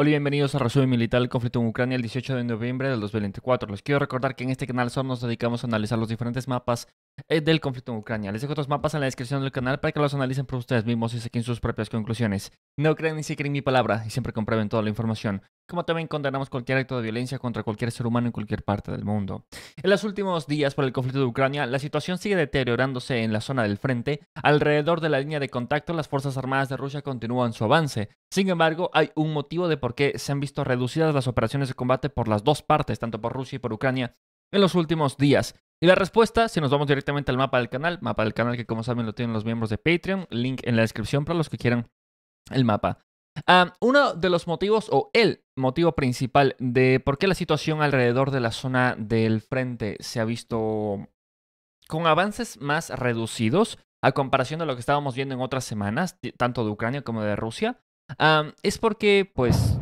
Hola y bienvenidos a Resumen Militar del conflicto en Ucrania el 18 de noviembre del 2024. Les quiero recordar que en este canal solo nos dedicamos a analizar los diferentes mapas eh, del conflicto en Ucrania. Les dejo otros mapas en la descripción del canal para que los analicen por ustedes mismos y saquen sus propias conclusiones. No crean ni siquiera en mi palabra y siempre comprueben toda la información. Como también condenamos cualquier acto de violencia contra cualquier ser humano en cualquier parte del mundo. En los últimos días por el conflicto de Ucrania, la situación sigue deteriorándose en la zona del frente. Alrededor de la línea de contacto, las Fuerzas Armadas de Rusia continúan su avance. Sin embargo, hay un motivo de por qué se han visto reducidas las operaciones de combate por las dos partes, tanto por Rusia y por Ucrania, en los últimos días, y la respuesta, si nos vamos directamente al mapa del canal, mapa del canal que como saben lo tienen los miembros de Patreon, link en la descripción para los que quieran el mapa. Ah, uno de los motivos, o el motivo principal de por qué la situación alrededor de la zona del frente se ha visto con avances más reducidos a comparación de lo que estábamos viendo en otras semanas, tanto de Ucrania como de Rusia, ah, es porque pues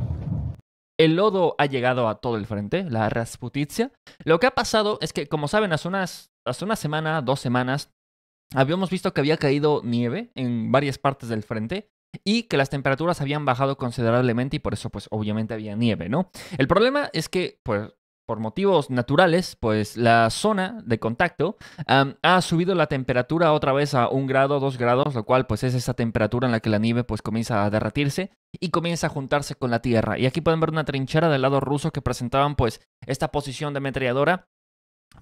el lodo ha llegado a todo el frente, la rasputicia. Lo que ha pasado es que, como saben, hace, hace una semana, dos semanas, habíamos visto que había caído nieve en varias partes del frente y que las temperaturas habían bajado considerablemente y por eso pues obviamente había nieve, ¿no? El problema es que pues por motivos naturales, pues la zona de contacto ha subido la temperatura otra vez a un grado, dos grados, lo cual pues es esa temperatura en la que la nieve pues comienza a derretirse y comienza a juntarse con la tierra. Y aquí pueden ver una trinchera del lado ruso que presentaban pues esta posición de ametralladora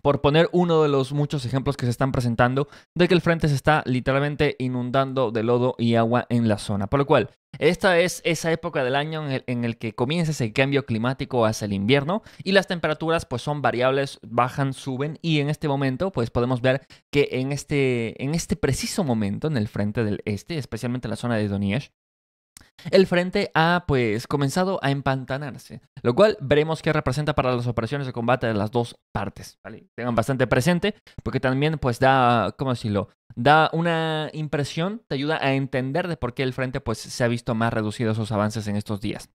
por poner uno de los muchos ejemplos que se están presentando de que el frente se está literalmente inundando de lodo y agua en la zona. Por lo cual, esta es esa época del año en el, que comienza ese cambio climático hacia el invierno y las temperaturas pues son variables, bajan, suben y en este momento pues podemos ver que en este, en este preciso momento en el frente del este, especialmente en la zona de Donetsk, el frente ha pues comenzado a empantanarse, lo cual veremos qué representa para las operaciones de combate de las dos partes, ¿vale? Tengan bastante presente porque también pues da, ¿cómo decirlo? Da una impresión, te ayuda a entender de por qué el frente pues se ha visto más reducido sus avances en estos días.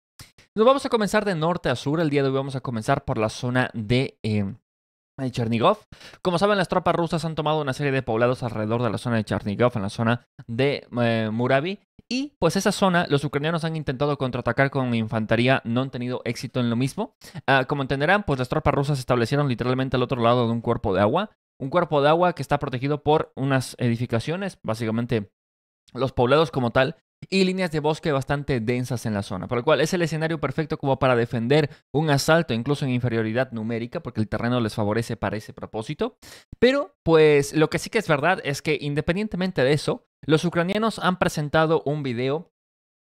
Nos vamos a comenzar de norte a sur, el día de hoy vamos a comenzar por la zona de... Eh, de Chernigov. Como saben, las tropas rusas han tomado una serie de poblados alrededor de la zona de Chernigov, en la zona de eh, Muravi, Y pues esa zona, los ucranianos han intentado contraatacar con infantería, no han tenido éxito en lo mismo. Ah, como entenderán, pues las tropas rusas establecieron literalmente al otro lado de un cuerpo de agua. Un cuerpo de agua que está protegido por unas edificaciones, básicamente los poblados como tal y líneas de bosque bastante densas en la zona, por lo cual es el escenario perfecto como para defender un asalto incluso en inferioridad numérica, porque el terreno les favorece para ese propósito. Pero pues lo que sí que es verdad es que independientemente de eso, los ucranianos han presentado un video,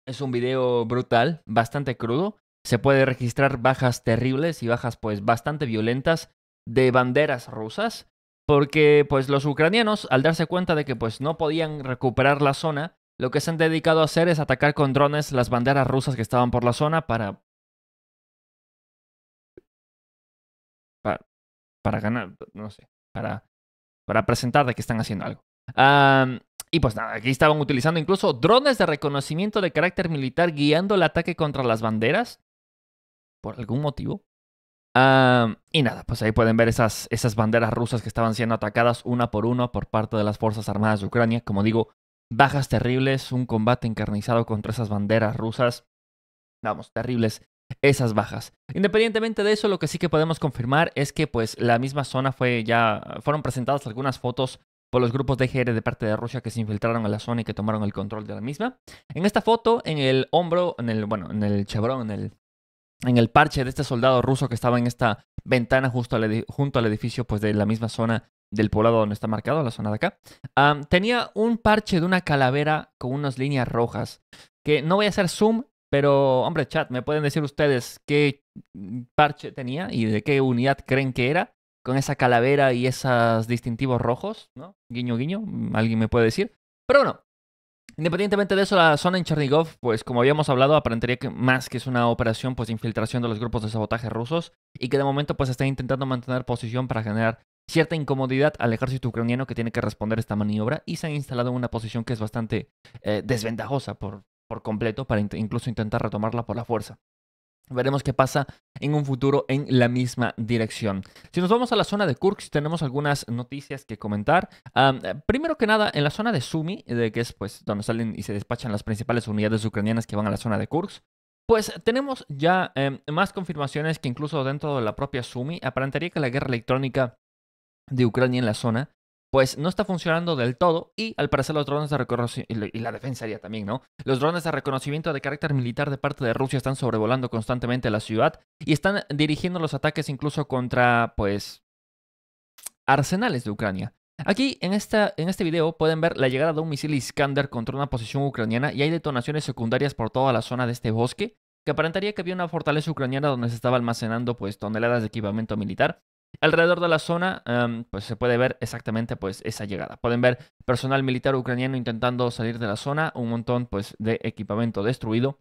es un video brutal, bastante crudo, se puede registrar bajas terribles y bajas pues bastante violentas de banderas rusas, porque pues los ucranianos al darse cuenta de que pues no podían recuperar la zona, lo que se han dedicado a hacer es atacar con drones las banderas rusas que estaban por la zona para... Para, ganar, no sé, para, para presentar de que están haciendo algo. y pues nada, aquí estaban utilizando incluso drones de reconocimiento de carácter militar guiando el ataque contra las banderas. Por algún motivo. y nada, pues ahí pueden ver esas, esas banderas rusas que estaban siendo atacadas una por una por parte de las Fuerzas Armadas de Ucrania. Como digo, bajas terribles, un combate encarnizado contra esas banderas rusas. Vamos, terribles esas bajas. Independientemente de eso, lo que sí que podemos confirmar es que pues la misma zona fue ya fueron presentadas algunas fotos por los grupos de GR de parte de Rusia que se infiltraron a la zona y que tomaron el control de la misma. En esta foto, en el hombro, en el bueno, en el chevron, en el en el parche de este soldado ruso que estaba en esta ventana justo junto al edificio pues de la misma zona del poblado donde está marcado, la zona de acá, tenía un parche de una calavera con unas líneas rojas. Que no voy a hacer zoom, pero hombre, chat, me pueden decir ustedes qué parche tenía y de qué unidad creen que era con esa calavera y esos distintivos rojos, ¿no? Guiño, guiño, alguien me puede decir. Pero bueno, Independientemente de eso, la zona en Chernigov, pues como habíamos hablado, aparentaría que más que es una operación pues de infiltración de los grupos de sabotaje rusos y que de momento pues está intentando mantener posición para generar cierta incomodidad al ejército ucraniano que tiene que responder esta maniobra y se han instalado en una posición que es bastante eh, desventajosa por, por completo para incluso intentar retomarla por la fuerza. Veremos qué pasa en un futuro en la misma dirección. Si nos vamos a la zona de Kursk, tenemos algunas noticias que comentar. Eh, primero que nada, en la zona de Sumi, de que es pues donde salen y se despachan las principales unidades ucranianas que van a la zona de Kursk, pues tenemos ya em, más confirmaciones que incluso dentro de la propia Sumi aparentaría que la guerra electrónica de Ucrania en la zona, pues no está funcionando del todo y al parecer los drones de reconocimiento, y la defensa también, ¿no? Los drones de reconocimiento de carácter militar de parte de Rusia están sobrevolando constantemente la ciudad y están dirigiendo los ataques incluso contra, pues, arsenales de Ucrania. Aquí en, esta, en este video pueden ver la llegada de un misil Iskander contra una posición ucraniana y hay detonaciones secundarias por toda la zona de este bosque que aparentaría que había una fortaleza ucraniana donde se estaba almacenando pues toneladas de equipamiento militar Alrededor de la zona em, pues se puede ver exactamente pues, esa llegada. Pueden ver personal militar ucraniano intentando salir de la zona, un montón pues, de equipamiento destruido.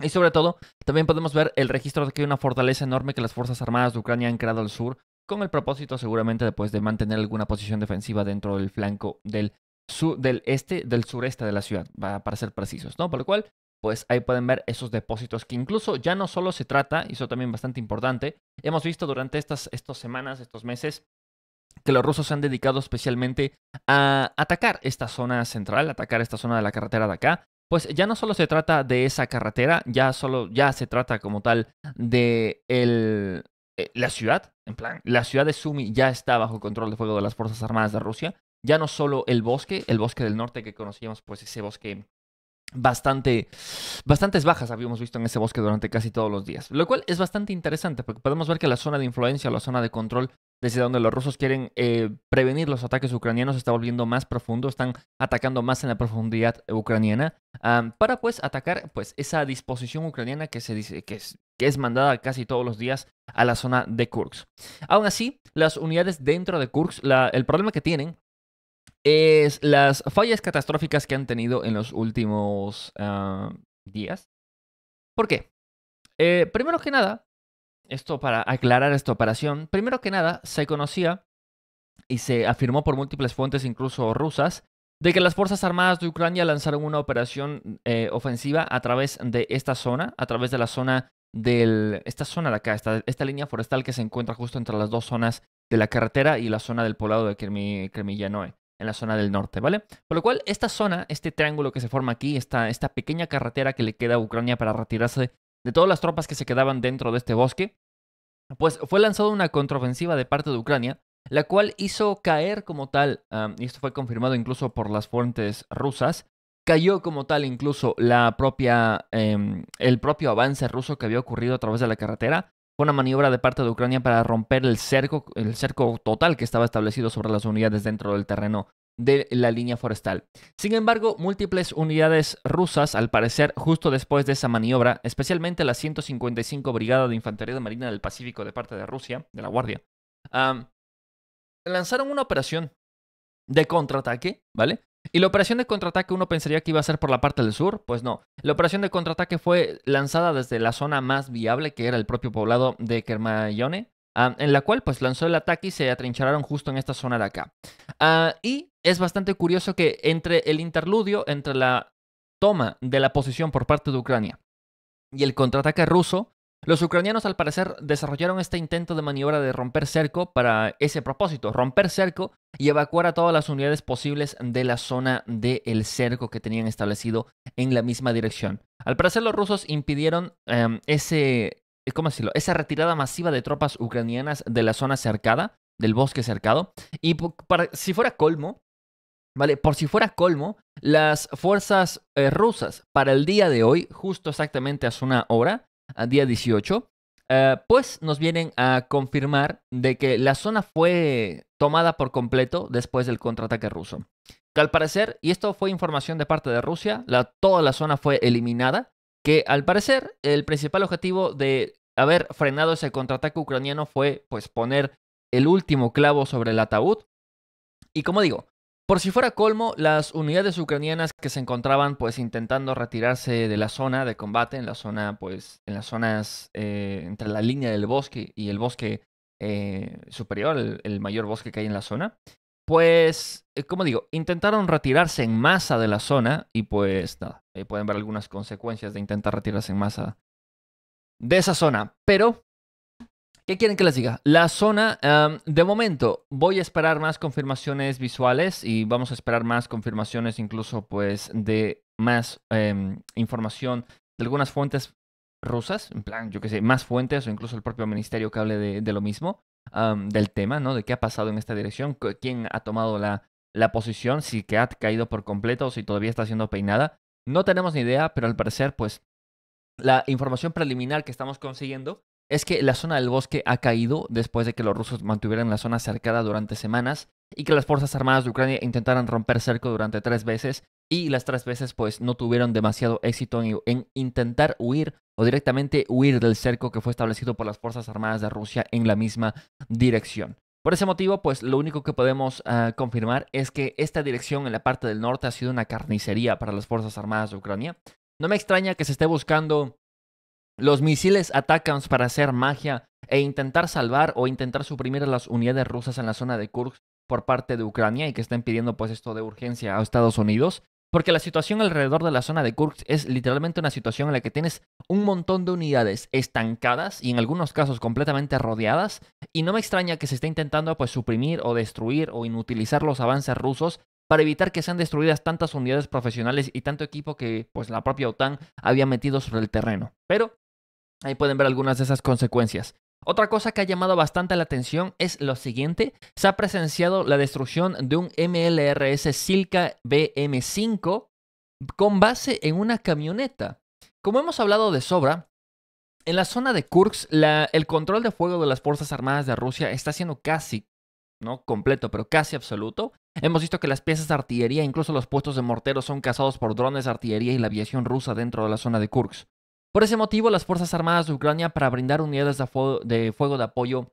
Y sobre todo, también podemos ver el registro de que hay una fortaleza enorme que las Fuerzas Armadas de Ucrania han creado al sur, con el propósito seguramente después de mantener alguna posición defensiva dentro del flanco del, sur, del este, del sureste de la ciudad, para ser precisos, ¿no? Por lo cual, pues ahí pueden ver esos depósitos que incluso ya no solo se trata, y eso también es bastante importante, hemos visto durante estas, semanas, estos meses, que los rusos se han dedicado especialmente a atacar esta zona central, atacar esta zona de la carretera de acá. Pues ya no solo se trata de esa carretera, ya solo ya se trata como tal de el, eh, la ciudad, en plan, la ciudad de Sumi ya está bajo control de fuego de las Fuerzas Armadas de Rusia. Ya no solo el bosque, el bosque del norte que conocíamos, pues ese bosque bastante, bastantes bajas habíamos visto en ese bosque durante casi todos los días. Lo cual es bastante interesante porque podemos ver que la zona de influencia, la zona de control desde donde los rusos quieren eh, prevenir los ataques ucranianos está volviendo más profundo, están atacando más en la profundidad ucraniana para pues atacar pues esa disposición ucraniana que se dice que es, mandada casi todos los días a la zona de Kursk. Aún así, las unidades dentro de Kursk, el problema que tienen es las fallas catastróficas que han tenido en los últimos ah, días. ¿Por qué? Eh, primero que nada, esto para aclarar esta operación, primero que nada se conocía y se afirmó por múltiples fuentes, incluso rusas, de que las Fuerzas Armadas de Ucrania lanzaron una operación eh, ofensiva a través de esta zona, a través de la zona del... esta zona de acá, esta línea forestal que se encuentra justo entre las dos zonas de la carretera y la zona del poblado de Kremillanoe en la zona del norte, ¿vale? Por lo cual, esta zona, este triángulo que se forma aquí, esta, esta pequeña carretera que le queda a Ucrania para retirarse de todas las tropas que se quedaban dentro de este bosque, pues fue lanzada una contraofensiva de parte de Ucrania, la cual hizo caer como tal, y esto fue confirmado incluso por las fuentes rusas, cayó como tal incluso la propia, em, el propio avance ruso que había ocurrido a través de la carretera, fue una maniobra de parte de Ucrania para romper el cerco, el cerco total que estaba establecido sobre las unidades dentro del terreno de la línea forestal. Sin embargo, múltiples unidades rusas, al parecer, justo después de esa maniobra, especialmente la 155 Brigada de Infantería de Marina del Pacífico de parte de Rusia, de la Guardia, lanzaron una operación de contraataque, ¿vale? Y la operación de contraataque uno pensaría que iba a ser por la parte del sur, pues no. La operación de contraataque fue lanzada desde la zona más viable, que era el propio poblado de Kermayone, ah, en la cual pues lanzó el ataque y se atrincheraron justo en esta zona de acá. Ah, y es bastante curioso que entre el interludio, entre la toma de la posición por parte de Ucrania y el contraataque ruso, los ucranianos al parecer desarrollaron este intento de maniobra de romper cerco para ese propósito, romper cerco y evacuar a todas las unidades posibles de la zona del cerco que tenían establecido en la misma dirección. Al parecer los rusos impidieron em, ese, eh, ¿cómo decirlo? esa retirada masiva de tropas ucranianas de la zona cercada, del bosque cercado, y para, si fuera colmo, ¿vale? Por si fuera colmo, las fuerzas eh, rusas para el día de hoy, justo exactamente hace una hora, día 18, eh, pues nos vienen a confirmar de que la zona fue tomada por completo después del contraataque ruso. Que al parecer, y esto fue información de parte de Rusia, toda la zona fue eliminada, que al parecer el principal objetivo de haber frenado ese contraataque ucraniano fue pues poner el último clavo sobre el ataúd. Y como digo, por si fuera colmo, las unidades ucranianas que se encontraban pues intentando retirarse de la zona de combate, en la zona pues, en las zonas eh, entre la línea del bosque y el bosque eh, superior, el, mayor bosque que hay en la zona, pues, eh, como digo, intentaron retirarse en masa de la zona y pues nada, pueden ver algunas consecuencias de intentar retirarse en masa de esa zona, pero ¿Qué quieren que les diga? La zona, de momento, voy a esperar más confirmaciones visuales y vamos a esperar más confirmaciones incluso pues de más em, información de algunas fuentes rusas, en plan, yo qué sé, más fuentes o incluso el propio ministerio que hable de, lo mismo, del tema, ¿no? De qué ha pasado en esta dirección, quién ha tomado la, la posición, si que ha caído por completo o si todavía está siendo peinada. No tenemos ni idea, pero al parecer pues la información preliminar que estamos consiguiendo es que la zona del bosque ha caído después de que los rusos mantuvieran la zona cercada durante semanas y que las Fuerzas Armadas de Ucrania intentaran romper cerco durante tres veces y las tres veces pues no tuvieron demasiado éxito en, intentar huir o directamente huir del cerco que fue establecido por las Fuerzas Armadas de Rusia en la misma dirección. Por ese motivo, pues lo único que podemos ah, confirmar es que esta dirección en la parte del norte ha sido una carnicería para las Fuerzas Armadas de Ucrania. No me extraña que se esté buscando los misiles atacan para hacer magia e intentar salvar o intentar suprimir a las unidades rusas en la zona de Kursk por parte de Ucrania y que estén pidiendo pues esto de urgencia a Estados Unidos. Porque la situación alrededor de la zona de Kursk es literalmente una situación en la que tienes un montón de unidades estancadas y en algunos casos completamente rodeadas. Y no me extraña que se esté intentando pues suprimir o destruir o inutilizar los avances rusos para evitar que sean destruidas tantas unidades profesionales y tanto equipo que pues la propia OTAN había metido sobre el terreno. Pero Ahí pueden ver algunas de esas consecuencias. Otra cosa que ha llamado bastante la atención es lo siguiente. Se ha presenciado la destrucción de un MLRS Silka BM5 con base en una camioneta. Como hemos hablado de sobra, en la zona de Kursk el control de fuego de las Fuerzas Armadas de Rusia está siendo casi, no completo, pero casi absoluto. Hemos visto que las piezas de artillería, incluso los puestos de mortero, son cazados por drones de artillería y la aviación rusa dentro de la zona de Kursk. Por ese motivo, las Fuerzas Armadas de Ucrania, para brindar unidades de, fuego de, apoyo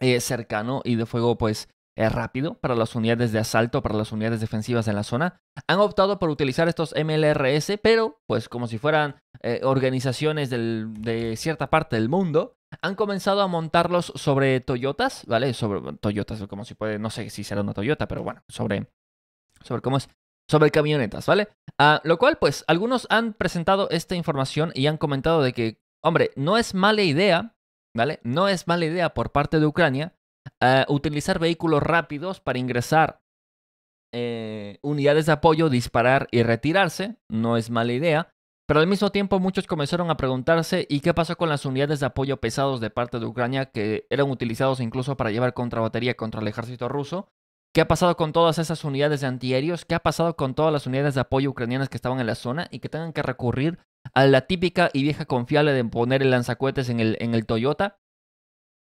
eh, cercano y de fuego pues eh, rápido para las unidades de asalto, para las unidades defensivas en la zona, han optado por utilizar estos MLRS, pero pues como si fueran eh, organizaciones de cierta parte del mundo, han comenzado a montarlos sobre Toyotas, ¿vale? Sobre Toyotas, como si puede, no sé si será una Toyota, pero bueno, sobre, sobre cómo es, sobre camionetas, ¿vale? Ah, lo cual, pues, algunos han presentado esta información y han comentado de que, hombre, no es mala idea, ¿vale? No es mala idea por parte de Ucrania eh, utilizar vehículos rápidos para ingresar eh, unidades de apoyo, disparar y retirarse. No es mala idea. Pero al mismo tiempo muchos comenzaron a preguntarse ¿y qué pasó con las unidades de apoyo pesados de parte de Ucrania que eran utilizados incluso para llevar contrabatería contra el ejército ruso? ¿Qué ha pasado con todas esas unidades de antiaéreos? ¿Qué ha pasado con todas las unidades de apoyo ucranianas que estaban en la zona y que tengan que recurrir a la típica y vieja confiable de poner el lanzacohetes en el, Toyota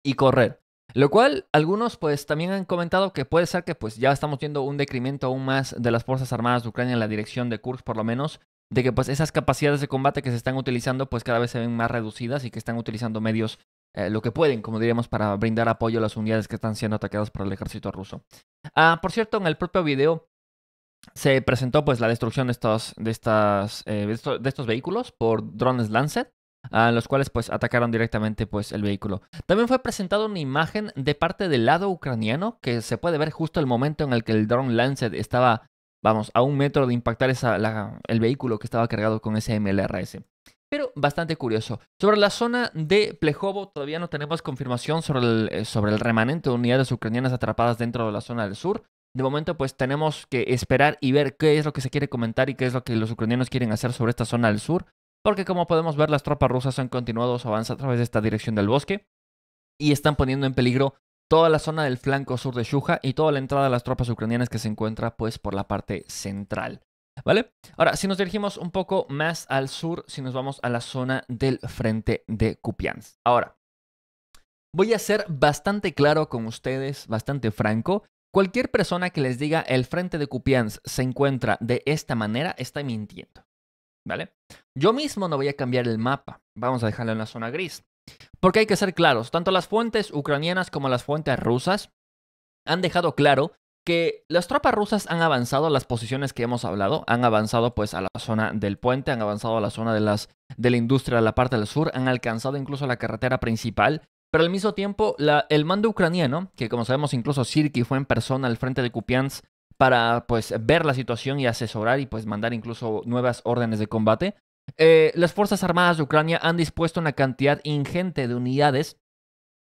y correr? Lo cual algunos pues también han comentado que puede ser que pues ya estamos viendo un decremento aún más de las Fuerzas Armadas de Ucrania en la dirección de Kursk por lo menos, de que pues esas capacidades de combate que se están utilizando pues cada vez se ven más reducidas y que están utilizando medios eh, lo que pueden, como diríamos, para brindar apoyo a las unidades que están siendo atacadas por el ejército ruso. Ah, por cierto, en el propio video se presentó pues la destrucción de estos, de estas, eh, de estos, vehículos por drones Lancet. a ah, los cuales pues atacaron directamente pues el vehículo. También fue presentada una imagen de parte del lado ucraniano que se puede ver justo el momento en el que el drone Lancet estaba, vamos, a un metro de impactar esa, el vehículo que estaba cargado con ese MLRS pero bastante curioso. Sobre la zona de Plejovo, todavía no tenemos confirmación sobre el, eh, sobre el remanente de unidades ucranianas atrapadas dentro de la zona del sur. De momento, pues tenemos que esperar y ver qué es lo que se quiere comentar y qué es lo que los ucranianos quieren hacer sobre esta zona del sur, porque como podemos ver, las tropas rusas han continuado su avance a través de esta dirección del bosque y están poniendo en peligro toda la zona del flanco sur de Shuja y toda la entrada de las tropas ucranianas que se encuentra pues por la parte central. ¿Vale? Ahora, si nos dirigimos un poco más al sur, si nos vamos a la zona del frente de Kupians. Ahora, voy a ser bastante claro con ustedes, bastante franco. Cualquier persona que les diga el frente de Kupians se encuentra de esta manera está mintiendo. ¿Vale? Yo mismo no voy a cambiar el mapa. Vamos a dejarlo en la zona gris. Porque hay que ser claros, tanto las fuentes ucranianas como las fuentes rusas han dejado claro que las tropas rusas han avanzado a las posiciones que hemos hablado, han avanzado pues a la zona del puente, han avanzado a la zona de, las, de la industria, a la parte del sur, han alcanzado incluso la carretera principal, pero al mismo tiempo el mando ucraniano, que como sabemos incluso Sirki fue en persona al frente de Kupiansk para pues ver la situación y asesorar y pues mandar incluso nuevas órdenes de combate, eh, las Fuerzas Armadas de Ucrania han dispuesto una cantidad ingente de unidades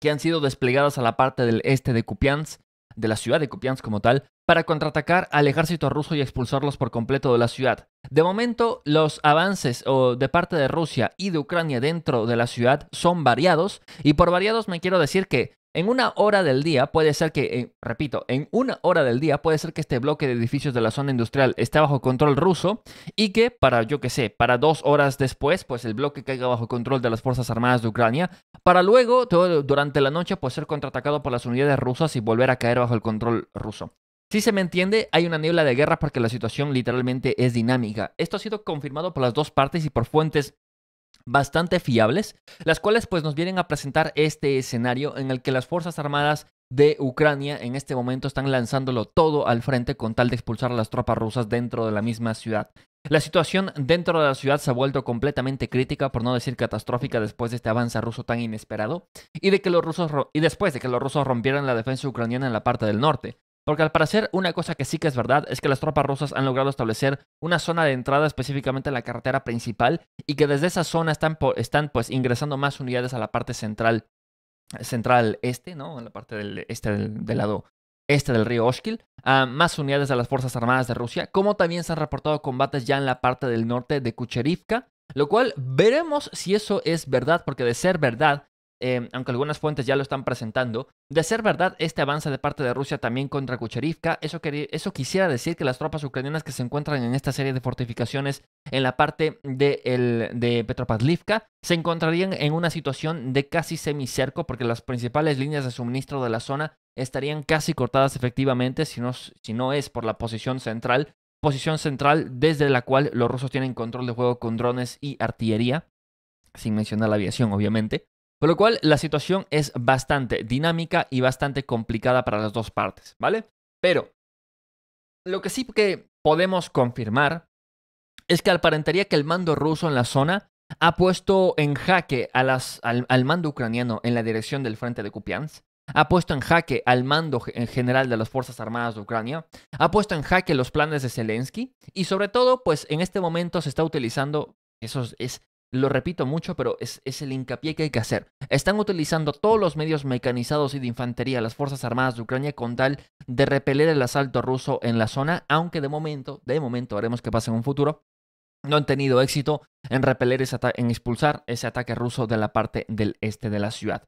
que han sido desplegadas a la parte del este de Kupiansk de la ciudad de Kupiansk como tal, para contraatacar al ejército ruso y expulsarlos por completo de la ciudad. De momento, los avances o de parte de Rusia y de Ucrania dentro de la ciudad son variados, y por variados me quiero decir que en una hora del día puede ser que, eh, repito, en una hora del día puede ser que este bloque de edificios de la zona industrial esté bajo control ruso y que para, yo qué sé, para dos horas después, pues el bloque caiga bajo control de las Fuerzas Armadas de Ucrania, para luego, todo, durante la noche, pues ser contraatacado por las unidades rusas y volver a caer bajo el control ruso. Si se me entiende, hay una niebla de guerra porque la situación literalmente es dinámica. Esto ha sido confirmado por las dos partes y por fuentes bastante fiables, las cuales pues nos vienen a presentar este escenario en el que las Fuerzas Armadas de Ucrania en este momento están lanzándolo todo al frente con tal de expulsar a las tropas rusas dentro de la misma ciudad. La situación dentro de la ciudad se ha vuelto completamente crítica, por no decir catastrófica, después de este avance ruso tan inesperado y, de que los rusos y después de que los rusos rompieran la defensa ucraniana en la parte del norte. Porque al parecer, una cosa que sí que es verdad es que las tropas rusas han logrado establecer una zona de entrada específicamente en la carretera principal y que desde esa zona están, están pues ingresando más unidades a la parte central, central este, ¿no? En la parte del este del, lado este del río Oskil más unidades de las Fuerzas Armadas de Rusia, como también se han reportado combates ya en la parte del norte de Kucherivka, lo cual veremos si eso es verdad, porque de ser verdad, Em, aunque algunas fuentes ya lo están presentando. De ser verdad este avance de parte de Rusia también contra Kucherivka, eso, eso quisiera decir que las tropas ucranianas que se encuentran en esta serie de fortificaciones en la parte de, el, se encontrarían en una situación de casi semicerco porque las principales líneas de suministro de la zona estarían casi cortadas efectivamente si no, si no es por la posición central, posición central desde la cual los rusos tienen control de juego con drones y artillería, sin mencionar la aviación obviamente. Por lo cual, la situación es bastante dinámica y bastante complicada para las dos partes, ¿vale? Pero lo que sí que podemos confirmar es que aparentaría que el mando ruso en la zona ha puesto en jaque al, mando ucraniano en la dirección del frente de Kupiansk, ha puesto en jaque al mando en general de las Fuerzas Armadas de Ucrania, ha puesto en jaque los planes de Zelensky y sobre todo, pues en este momento se está utilizando, eso es lo repito mucho, pero es, el hincapié que hay que hacer. Están utilizando todos los medios mecanizados y de infantería las Fuerzas Armadas de Ucrania con tal de repeler el asalto ruso en la zona, aunque de momento, de momento, haremos que pase en un futuro, no han tenido éxito en repeler ese en expulsar ese ataque ruso de la parte del este de la ciudad.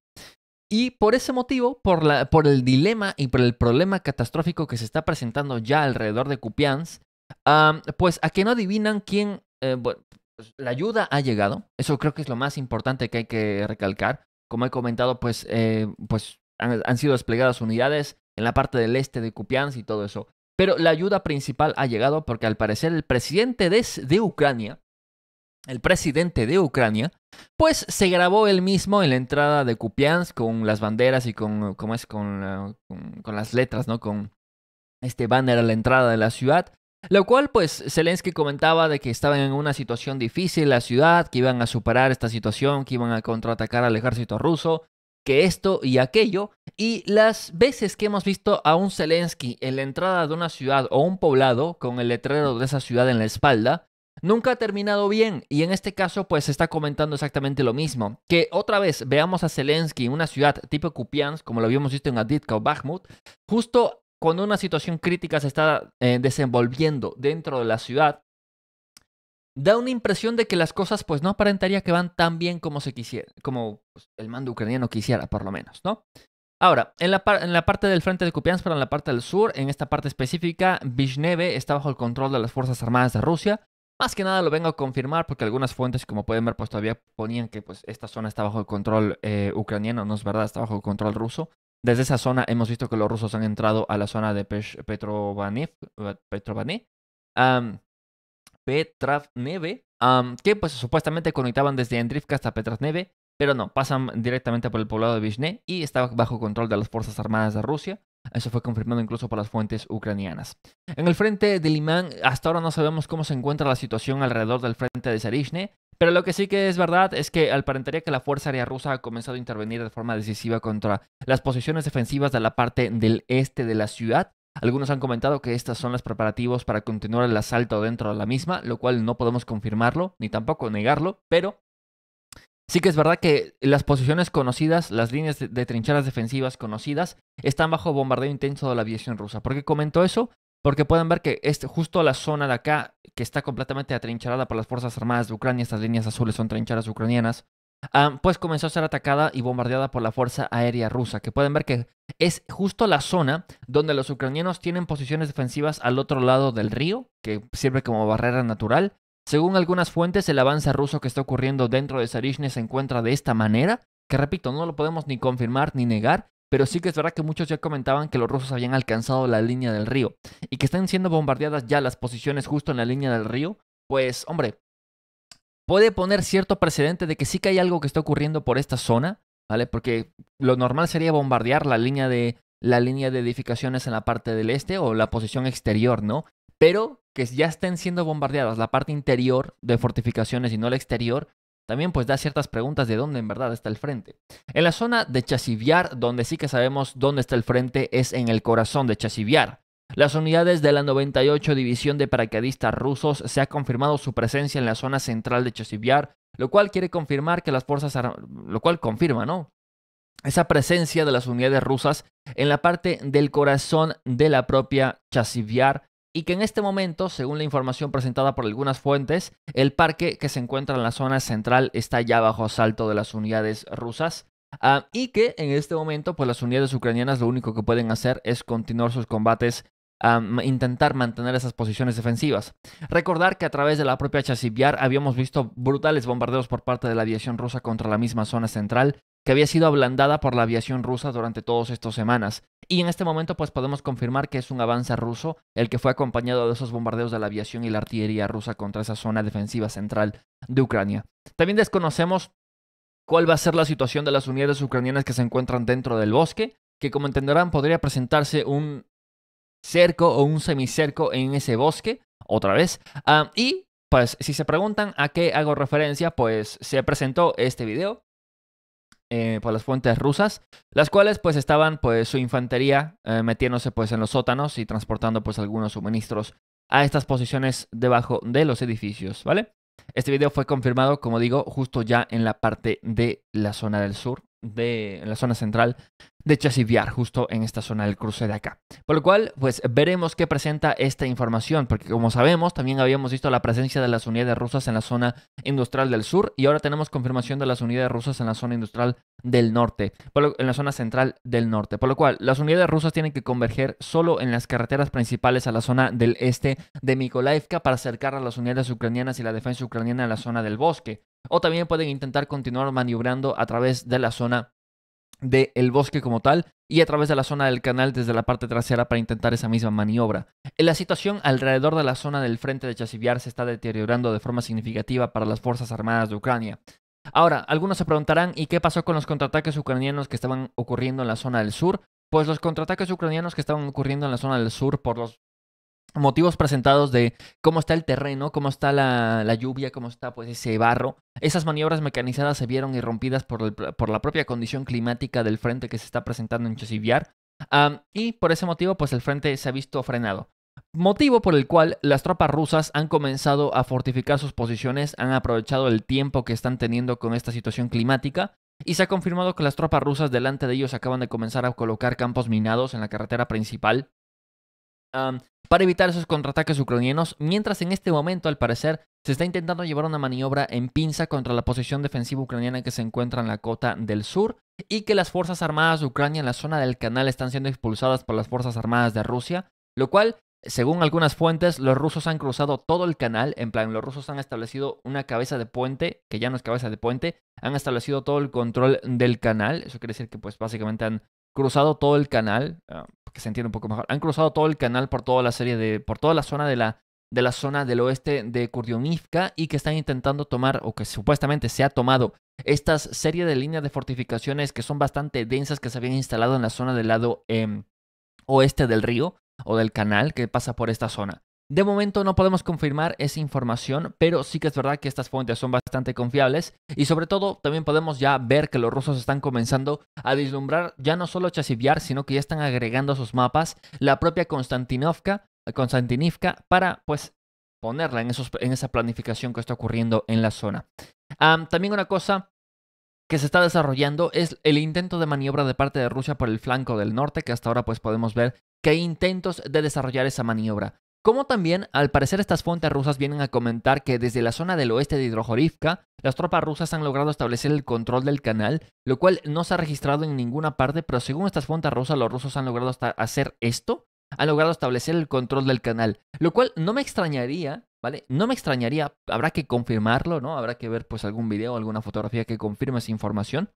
Y por ese motivo, por, la, por el dilema y por el problema catastrófico que se está presentando ya alrededor de Kupians pues a que no adivinan quién, eh, pues, la ayuda ha llegado. Eso creo que es lo más importante que hay que recalcar. Como he comentado, pues, eh, pues han, sido desplegadas unidades en la parte del este de Kupiansk y todo eso. Pero la ayuda principal ha llegado porque al parecer el presidente de, Ucrania, el presidente de Ucrania, pues se grabó él mismo en la entrada de Kupiansk con las banderas y con, es? con las letras, ¿no? Con este banner a la entrada de la ciudad. Lo cual, pues, Zelensky comentaba de que estaban en una situación difícil la ciudad, que iban a superar esta situación, que iban a contraatacar al ejército ruso, que esto y aquello. Y las veces que hemos visto a un Zelensky en la entrada de una ciudad o un poblado con el letrero de esa ciudad en la espalda, nunca ha terminado bien. Y en este caso, pues, está comentando exactamente lo mismo. Que otra vez veamos a Zelensky en una ciudad tipo Kupiansk, como lo habíamos visto en Aditka o Bakhmut, justo cuando una situación crítica se está eh, desenvolviendo dentro de la ciudad, da una impresión de que las cosas pues no aparentaría que van tan bien como se quisiera, como pues, el mando ucraniano quisiera, por lo menos, ¿no? Ahora, en la, parte del frente de Kupiansk, pero en la parte del sur, en esta parte específica, Bishneve está bajo el control de las Fuerzas Armadas de Rusia. Más que nada lo vengo a confirmar porque algunas fuentes, como pueden ver, pues todavía ponían que pues, esta zona está bajo el control eh, ucraniano, no es verdad, está bajo el control ruso. Desde esa zona hemos visto que los rusos han entrado a la zona de Petrovanev, eh, Petrovanev, que pues supuestamente conectaban desde Andrivka hasta Petravneve, pero no, pasan directamente por el poblado de Vishne y estaba bajo control de las Fuerzas Armadas de Rusia. Eso fue confirmado incluso por las fuentes ucranianas. En el frente de Limán, hasta ahora no sabemos cómo se encuentra la situación alrededor del frente de Sarishne, pero lo que sí que es verdad es que aparentaría que la Fuerza Aérea Rusa ha comenzado a intervenir de forma decisiva contra las posiciones defensivas de la parte del este de la ciudad. Algunos han comentado que estas son los preparativos para continuar el asalto dentro de la misma, lo cual no podemos confirmarlo ni tampoco negarlo, pero Sí que es verdad que las posiciones conocidas, las líneas de, trincheras defensivas conocidas, están bajo bombardeo intenso de la aviación rusa. ¿Por qué comento eso? Porque pueden ver que este, justo la zona de acá, que está completamente atrincherada por las Fuerzas Armadas de Ucrania, estas líneas azules son trincheras ucranianas, ah, pues comenzó a ser atacada y bombardeada por la Fuerza Aérea Rusa, que pueden ver que es justo la zona donde los ucranianos tienen posiciones defensivas al otro lado del río, que sirve como barrera natural, según algunas fuentes, el avance ruso que está ocurriendo dentro de Sarishne se encuentra de esta manera, que repito, no lo podemos ni confirmar ni negar, pero sí que es verdad que muchos ya comentaban que los rusos habían alcanzado la línea del río y que están siendo bombardeadas ya las posiciones justo en la línea del río, pues hombre, puede poner cierto precedente de que sí que hay algo que está ocurriendo por esta zona, ¿vale? Porque lo normal sería bombardear la línea de la línea de edificaciones en la parte del este o la posición exterior, ¿no? Pero que ya estén siendo bombardeadas la parte interior de fortificaciones y no la exterior, también pues da ciertas preguntas de dónde en verdad está el frente. En la zona de Chasiviar, donde sí que sabemos dónde está el frente, es en el corazón de Chasiviar. Las unidades de la 98 División de Paracaidistas Rusos se ha confirmado su presencia en la zona central de Chasiviar, lo cual quiere confirmar que las fuerzas lo cual confirma, ¿no? esa presencia de las unidades rusas en la parte del corazón de la propia Chasivyar y que en este momento, según la información presentada por algunas fuentes, el parque que se encuentra en la zona central está ya bajo asalto de las unidades rusas. Ah, y que en este momento, pues las unidades ucranianas lo único que pueden hacer es continuar sus combates ah, intentar mantener esas posiciones defensivas. Recordar que a través de la propia Chasivyar habíamos visto brutales bombardeos por parte de la aviación rusa contra la misma zona central, que había sido ablandada por la aviación rusa durante todas estas semanas. Y en este momento pues podemos confirmar que es un avance ruso el que fue acompañado de esos bombardeos de la aviación y la artillería rusa contra esa zona defensiva central de Ucrania. También desconocemos cuál va a ser la situación de las unidades ucranianas que se encuentran dentro del bosque, que como entenderán podría presentarse un cerco o un semicerco en ese bosque, otra vez. Ah, y pues si se preguntan a qué hago referencia, pues se presentó este video eh, por las fuentes rusas, las cuales pues estaban pues su infantería eh, metiéndose pues en los sótanos y transportando pues algunos suministros a estas posiciones debajo de los edificios, ¿vale? Este video fue confirmado, como digo, justo ya en la parte de la zona del sur, de en la zona central de Chasiviar, justo en esta zona del cruce de acá. Por lo cual, pues veremos qué presenta esta información, porque como sabemos, también habíamos visto la presencia de las unidades rusas en la zona industrial del sur y ahora tenemos confirmación de las unidades rusas en la zona industrial del norte, en la zona central del norte. Por lo cual, las unidades rusas tienen que converger solo en las carreteras principales a la zona del este de Mikolaivka para acercar a las unidades ucranianas y la defensa ucraniana en la zona del bosque o también pueden intentar continuar maniobrando a través de la zona del el bosque como tal y a través de la zona del canal desde la parte trasera para intentar esa misma maniobra. La situación alrededor de la zona del frente de Chasiviar se está deteriorando de forma significativa para las Fuerzas Armadas de Ucrania. Ahora, algunos se preguntarán, ¿y qué pasó con los contraataques ucranianos que estaban ocurriendo en la zona del sur? Pues los contraataques ucranianos que estaban ocurriendo en la zona del sur por los motivos presentados de cómo está el terreno, cómo está la, lluvia, cómo está pues ese barro. Esas maniobras mecanizadas se vieron irrompidas por, la propia condición climática del frente que se está presentando en Chesiviar. y por ese motivo, pues el frente se ha visto frenado. Motivo por el cual las tropas rusas han comenzado a fortificar sus posiciones, han aprovechado el tiempo que están teniendo con esta situación climática y se ha confirmado que las tropas rusas delante de ellos acaban de comenzar a colocar campos minados en la carretera principal para evitar esos contraataques ucranianos, mientras en este momento, al parecer, se está intentando llevar una maniobra en pinza contra la posición defensiva ucraniana que se encuentra en la cota del sur y que las Fuerzas Armadas de Ucrania en la zona del canal están siendo expulsadas por las Fuerzas Armadas de Rusia, lo cual según algunas fuentes, los rusos han cruzado todo el canal, en plan, los rusos han establecido una cabeza de puente, que ya no es cabeza de puente, han establecido todo el control del canal, eso quiere decir que pues básicamente han cruzado todo el canal, ah, que se entiende un poco mejor, han cruzado todo el canal por toda la serie de, por toda la zona de la, de la zona del oeste de Kurdiomivka y que están intentando tomar, o que supuestamente se ha tomado, esta serie de líneas de fortificaciones que son bastante densas que se habían instalado en la zona del lado em, oeste del río o del canal que pasa por esta zona. De momento no podemos confirmar esa información, pero sí que es verdad que estas fuentes son bastante confiables y sobre todo también podemos ya ver que los rusos están comenzando a vislumbrar ya no solo Chasivyar, sino que ya están agregando a sus mapas la propia Konstantinovka, para pues ponerla en, esos, en esa planificación que está ocurriendo en la zona. también una cosa que se está desarrollando es el intento de maniobra de parte de Rusia por el flanco del norte, que hasta ahora pues podemos ver que hay intentos de desarrollar esa maniobra. Como también, al parecer, estas fuentes rusas vienen a comentar que desde la zona del oeste de Hidrojorivka, las tropas rusas han logrado establecer el control del canal, lo cual no se ha registrado en ninguna parte, pero según estas fuentes rusas, los rusos han logrado hacer esto, han logrado establecer el control del canal, lo cual no me extrañaría, ¿vale? No me extrañaría, habrá que confirmarlo, ¿no? Habrá que ver pues algún video, alguna fotografía que confirme esa información,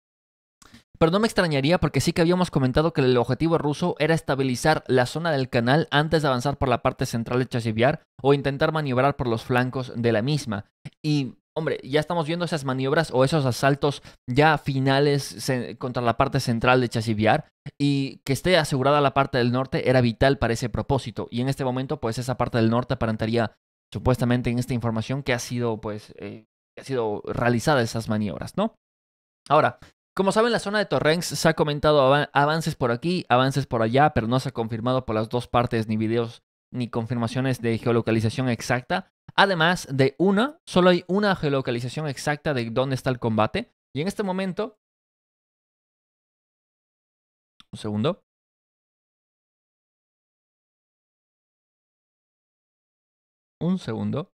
pero no me extrañaría porque sí que habíamos comentado que el objetivo ruso era estabilizar la zona del canal antes de avanzar por la parte central de Chasiviar o intentar maniobrar por los flancos de la misma. Y, hombre, ya estamos viendo esas maniobras o esos asaltos ya finales contra la parte central de Chasiviar y que esté asegurada la parte del norte era vital para ese propósito. Y en este momento, pues esa parte del norte aparentaría supuestamente en esta información que ha sido, pues, eh, que ha sido realizada esas maniobras, ¿no? Ahora, como saben, la zona de Torrens se ha comentado avances por aquí, avances por allá, pero no se ha confirmado por las dos partes ni videos ni confirmaciones de geolocalización exacta. Además de una, solo hay una geolocalización exacta de dónde está el combate. Y en este momento... Un segundo. Un segundo.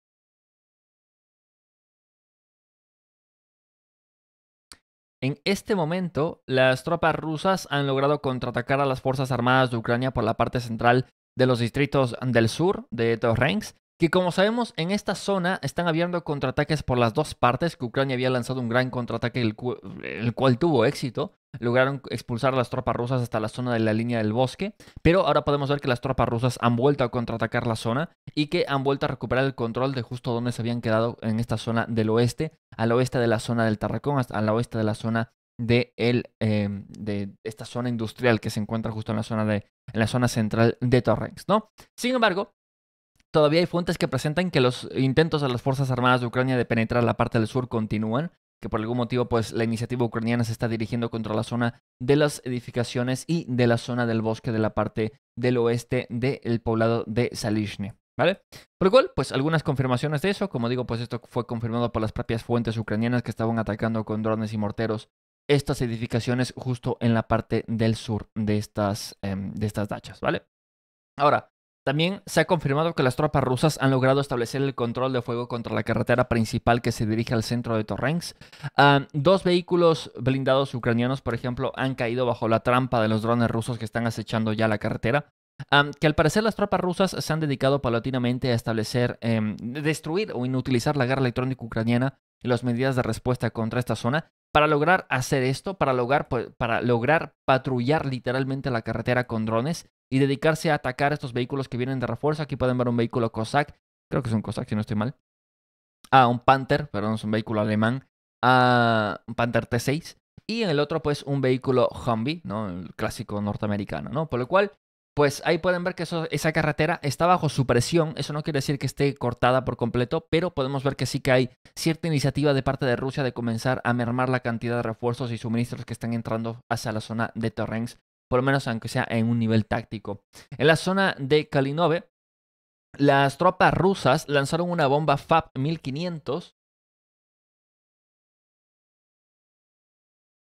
En este momento, las tropas rusas han logrado contraatacar a las Fuerzas Armadas de Ucrania por la parte central de los distritos del sur de Donetsk que como sabemos en esta zona están habiendo contraataques por las dos partes, que Ucrania había lanzado un gran contraataque el, cual tuvo éxito, lograron expulsar a las tropas rusas hasta la zona de la línea del bosque, pero ahora podemos ver que las tropas rusas han vuelto a contraatacar la zona y que han vuelto a recuperar el control de justo donde se habían quedado en esta zona del oeste, al oeste de la zona del Tarracón, hasta al oeste de la zona de, em, esta zona industrial que se encuentra justo en la zona, de, en la zona central de Torrens, ¿no? Sin embargo, Todavía hay fuentes que presentan que los intentos de las Fuerzas Armadas de Ucrania de penetrar la parte del sur continúan, que por algún motivo pues la iniciativa ucraniana se está dirigiendo contra la zona de las edificaciones y de la zona del bosque de la parte del oeste del poblado de Salishne, ¿Vale? Por lo cual, pues algunas confirmaciones de eso, como digo, pues esto fue confirmado por las propias fuentes ucranianas que estaban atacando con drones y morteros estas edificaciones justo en la parte del sur de estas, em, de estas dachas, ¿vale? Ahora, también se ha confirmado que las tropas rusas han logrado establecer el control de fuego contra la carretera principal que se dirige al centro de Torrens. Ah, dos vehículos blindados ucranianos, por ejemplo, han caído bajo la trampa de los drones rusos que están acechando ya la carretera. Ah, que al parecer las tropas rusas se han dedicado paulatinamente a establecer, em, destruir o inutilizar la guerra electrónica ucraniana y las medidas de respuesta contra esta zona. Para lograr hacer esto, para pues, para lograr patrullar literalmente la carretera con drones, y dedicarse a atacar estos vehículos que vienen de refuerzo. Aquí pueden ver un vehículo Cossack, creo que es un Cossack si no estoy mal. a ah, un Panther, perdón, es un vehículo alemán. a ah, un Panther T6. Y en el otro, pues, un vehículo Humvee, ¿no? El clásico norteamericano, ¿no? Por lo cual, pues ahí pueden ver que esa carretera está bajo su presión. Eso no quiere decir que esté cortada por completo, pero podemos ver que sí que hay cierta iniciativa de parte de Rusia de comenzar a mermar la cantidad de refuerzos y suministros que están entrando hacia la zona de Torrens por lo menos aunque sea en un nivel táctico. En la zona de Kalinove, las tropas rusas lanzaron una bomba FAB 1500.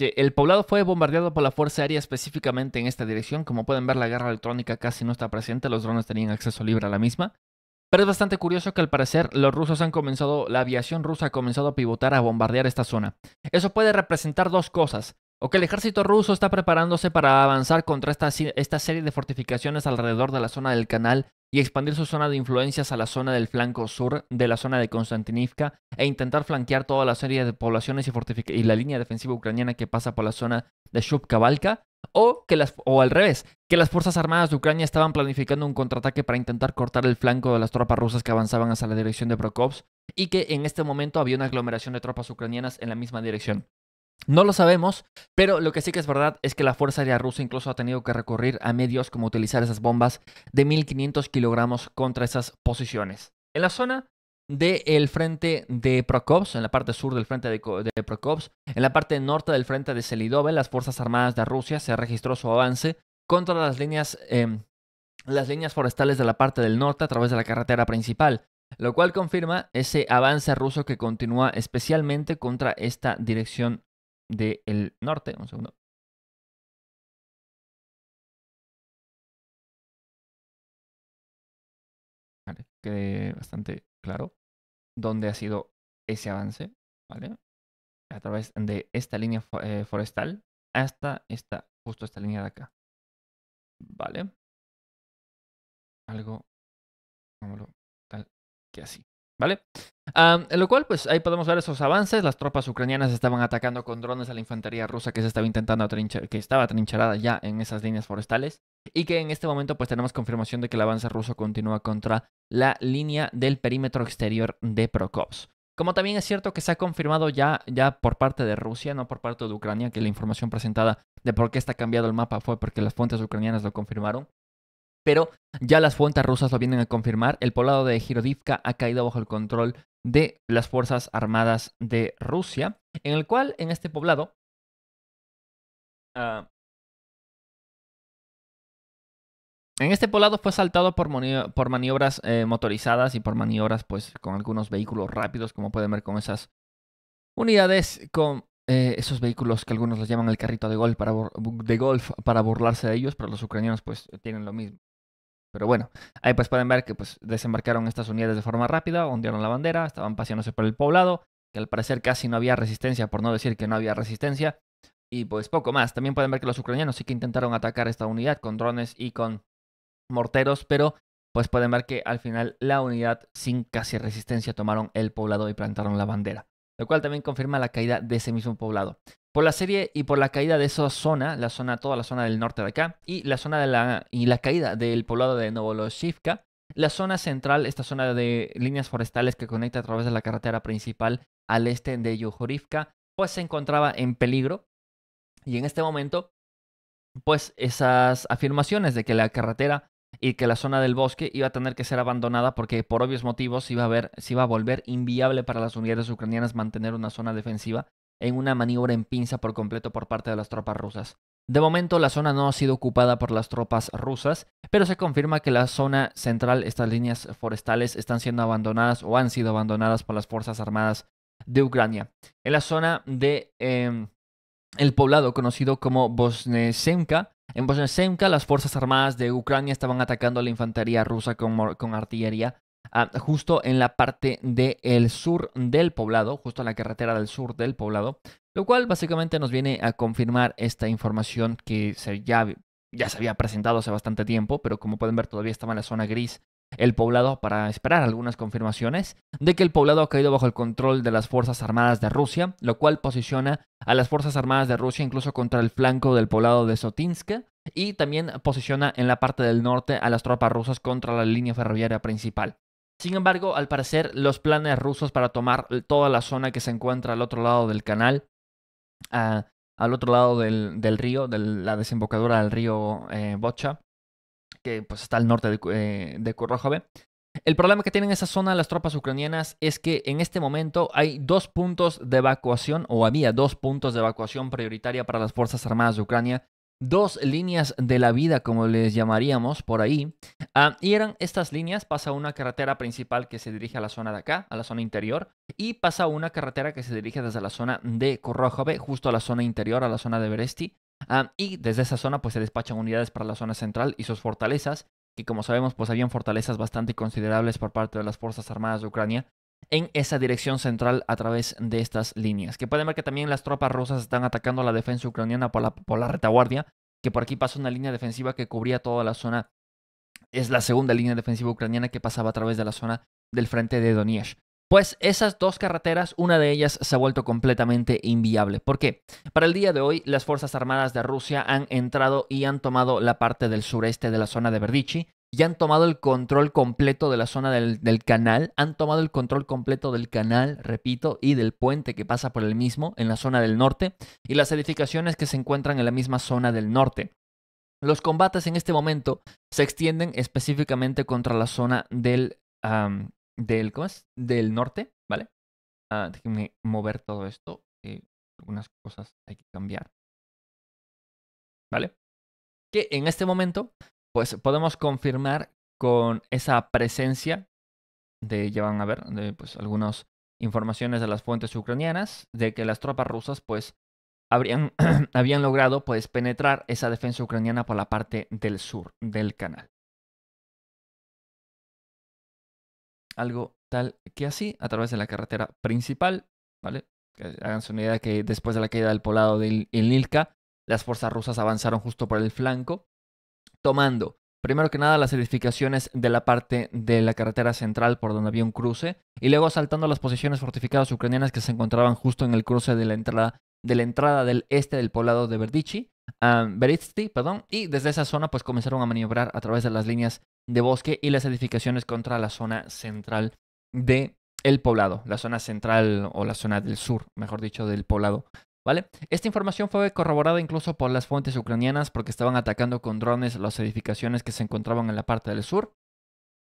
El poblado fue bombardeado por la Fuerza Aérea específicamente en esta dirección. Como pueden ver, la guerra electrónica casi no está presente, los drones tenían acceso libre a la misma. Pero es bastante curioso que al parecer los rusos han comenzado, la aviación rusa ha comenzado a pivotar a bombardear esta zona. Eso puede representar dos cosas o que el ejército ruso está preparándose para avanzar contra esta, serie de fortificaciones alrededor de la zona del canal y expandir su zona de influencias a la zona del flanco sur de la zona de Konstantinivka e intentar flanquear toda la serie de poblaciones y, y la línea defensiva ucraniana que pasa por la zona de Shubkavalka, o que o al revés, que las fuerzas armadas de Ucrania estaban planificando un contraataque para intentar cortar el flanco de las tropas rusas que avanzaban hacia la dirección de Prokops y que en este momento había una aglomeración de tropas ucranianas en la misma dirección. No lo sabemos, pero lo que sí que es verdad es que la Fuerza Aérea Rusa incluso ha tenido que recurrir a medios como utilizar esas bombas de 1500 kilogramos contra esas posiciones. En la zona del frente de Prokops, en la parte sur del frente de, de en la parte norte del frente de Selidov, las Fuerzas Armadas de Rusia se registró su avance contra las líneas, em, las líneas forestales de la parte del norte a través de la carretera principal, lo cual confirma ese avance ruso que continúa especialmente contra esta dirección del el norte. Un segundo. Vale, quede bastante claro dónde ha sido ese avance, ¿vale? A través de esta línea eh, forestal hasta esta, justo esta línea de acá. ¿Vale? Algo, tal que así. ¿Vale? en lo cual, pues ahí podemos ver esos avances. Las tropas ucranianas estaban atacando con drones a la infantería rusa que se estaba intentando que estaba trincherada ya en esas líneas forestales. Y que en este momento, pues tenemos confirmación de que el avance ruso continúa contra la línea del perímetro exterior de Prokops. Como también es cierto que se ha confirmado ya, ya por parte de Rusia, no por parte de Ucrania, que la información presentada de por qué está cambiado el mapa fue porque las fuentes ucranianas lo confirmaron pero ya las fuentes rusas lo vienen a confirmar. El poblado de Girodivka ha caído bajo el control de las Fuerzas Armadas de Rusia, en el cual, en este poblado, ah, en este poblado fue asaltado por, maniobras eh, motorizadas y por maniobras pues con algunos vehículos rápidos, como pueden ver con esas unidades, con eh, esos vehículos que algunos los llaman el carrito de golf, para de golf para burlarse de ellos, pero los ucranianos pues tienen lo mismo. Pero bueno, ahí pues pueden ver que pues desembarcaron estas unidades de forma rápida, hundieron la bandera, estaban paseándose por el poblado, que al parecer casi no había resistencia, por no decir que no había resistencia, y pues poco más. También pueden ver que los ucranianos sí que intentaron atacar esta unidad con drones y con morteros, pero pues pueden ver que al final la unidad sin casi resistencia tomaron el poblado y plantaron la bandera lo cual también confirma la caída de ese mismo poblado. Por la serie y por la caída de esa zona, la zona, toda la zona del norte de acá, y la zona de la, y la caída del poblado de Novoloshivka, la zona central, esta zona de líneas forestales que conecta a través de la carretera principal al este de Yujorivka, pues se encontraba en peligro. Y en este momento, pues esas afirmaciones de que la carretera y que la zona del bosque iba a tener que ser abandonada porque por obvios motivos iba a ver se iba a volver inviable para las unidades ucranianas mantener una zona defensiva en una maniobra en pinza por completo por parte de las tropas rusas. De momento la zona no ha sido ocupada por las tropas rusas, pero se confirma que la zona central, estas líneas forestales, están siendo abandonadas o han sido abandonadas por las Fuerzas Armadas de Ucrania. En la zona de em, el poblado conocido como Bosnesenka, en bosnia las Fuerzas Armadas de Ucrania estaban atacando a la infantería rusa con, artillería ah, justo en la parte del sur del poblado, justo en la carretera del sur del poblado, lo cual básicamente nos viene a confirmar esta información que ya, ya se había presentado hace bastante tiempo, pero como pueden ver todavía estaba en la zona gris el poblado para esperar algunas confirmaciones de que el poblado ha caído bajo el control de las Fuerzas Armadas de Rusia, lo cual posiciona a las Fuerzas Armadas de Rusia incluso contra el flanco del poblado de Sotinsk y también posiciona en la parte del norte a las tropas rusas contra la línea ferroviaria principal. Sin embargo, al parecer, los planes rusos para tomar toda la zona que se encuentra al otro lado del canal, ah, al otro lado del, río, de la desembocadura del río eh, Bocha, pues, está al norte de, eh, El problema que tienen esa zona las tropas ucranianas es que en este momento hay dos puntos de evacuación, o había dos puntos de evacuación prioritaria para las Fuerzas Armadas de Ucrania, dos líneas de la vida, como les llamaríamos por ahí. Ah, y eran estas líneas, pasa una carretera principal que se dirige a la zona de acá, a la zona interior, y pasa una carretera que se dirige desde la zona de Korojove, justo a la zona interior, a la zona de Beresti, Ah, y desde esa zona pues se despachan unidades para la zona central y sus fortalezas, que como sabemos pues habían fortalezas bastante considerables por parte de las Fuerzas Armadas de Ucrania en esa dirección central a través de estas líneas. Que pueden ver que también las tropas rusas están atacando la defensa ucraniana por la, por la retaguardia, que por aquí pasa una línea defensiva que cubría toda la zona. Es la segunda línea defensiva ucraniana que pasaba a través de la zona del frente de Donetsk. Pues esas dos carreteras, una de ellas se ha vuelto completamente inviable. ¿Por qué? Para el día de hoy, las Fuerzas Armadas de Rusia han entrado y han tomado la parte del sureste de la zona de Berdichi, y han tomado el control completo de la zona del, canal, han tomado el control completo del canal, repito, y del puente que pasa por el mismo en la zona del norte, y las edificaciones que se encuentran en la misma zona del norte. Los combates en este momento se extienden específicamente contra la zona del, del, ¿cómo del norte, ¿vale? Ah, déjenme mover todo esto. Eh, algunas cosas hay que cambiar. ¿Vale? Que en este momento, pues podemos confirmar con esa presencia de, ya van a ver, pues algunas informaciones de las fuentes ucranianas, de que las tropas rusas, pues, habrían, habían logrado, pues, penetrar esa defensa ucraniana por la parte del sur del canal. algo tal que así, a través de la carretera principal, ¿vale? Háganse una idea que después de la caída del poblado de Ilnilka, las fuerzas rusas avanzaron justo por el flanco, tomando, primero que nada, las edificaciones de la parte de la carretera central por donde había un cruce, y luego asaltando las posiciones fortificadas ucranianas que se encontraban justo en el cruce de la entrada, de la entrada del este del poblado de Verdichi, ah, perdón, y desde esa zona pues comenzaron a maniobrar a través de las líneas de bosque y las edificaciones contra la zona central de el poblado, la zona central o la zona del sur, mejor dicho, del poblado. ¿Vale? Esta información fue corroborada incluso por las fuentes ucranianas porque estaban atacando con drones las edificaciones que se encontraban en la parte del sur.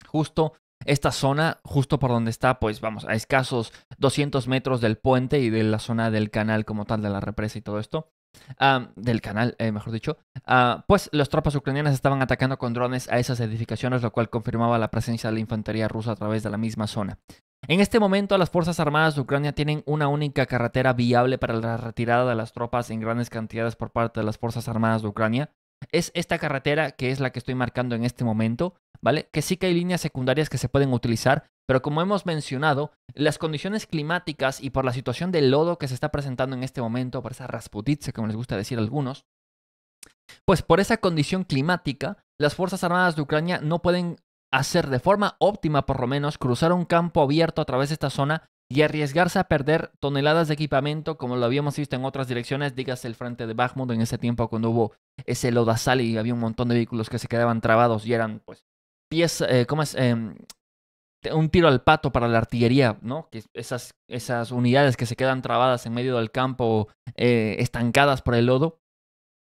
Justo esta zona, justo por donde está, pues vamos, a escasos 200 metros del puente y de la zona del canal como tal, de la represa y todo esto. Ah, del canal, eh, mejor dicho, ah, pues las tropas ucranianas estaban atacando con drones a esas edificaciones, lo cual confirmaba la presencia de la infantería rusa a través de la misma zona. En este momento, las Fuerzas Armadas de Ucrania tienen una única carretera viable para la retirada de las tropas en grandes cantidades por parte de las Fuerzas Armadas de Ucrania. Es esta carretera que es la que estoy marcando en este momento, ¿vale? Que sí que hay líneas secundarias que se pueden utilizar, pero como hemos mencionado, las condiciones climáticas y por la situación del lodo que se está presentando en este momento, por esa rasputitza, como les gusta decir algunos, pues por esa condición climática, las Fuerzas Armadas de Ucrania no pueden hacer de forma óptima, por lo menos, cruzar un campo abierto a través de esta zona y arriesgarse a perder toneladas de equipamiento, como lo habíamos visto en otras direcciones, digas el frente de Bakhmut en ese tiempo cuando hubo ese lodazal y había un montón de vehículos que se quedaban trabados y eran, pues, pies, eh, ¿cómo es? Em, un tiro al pato para la artillería, ¿no? Que esas, esas unidades que se quedan trabadas en medio del campo, eh, estancadas por el lodo,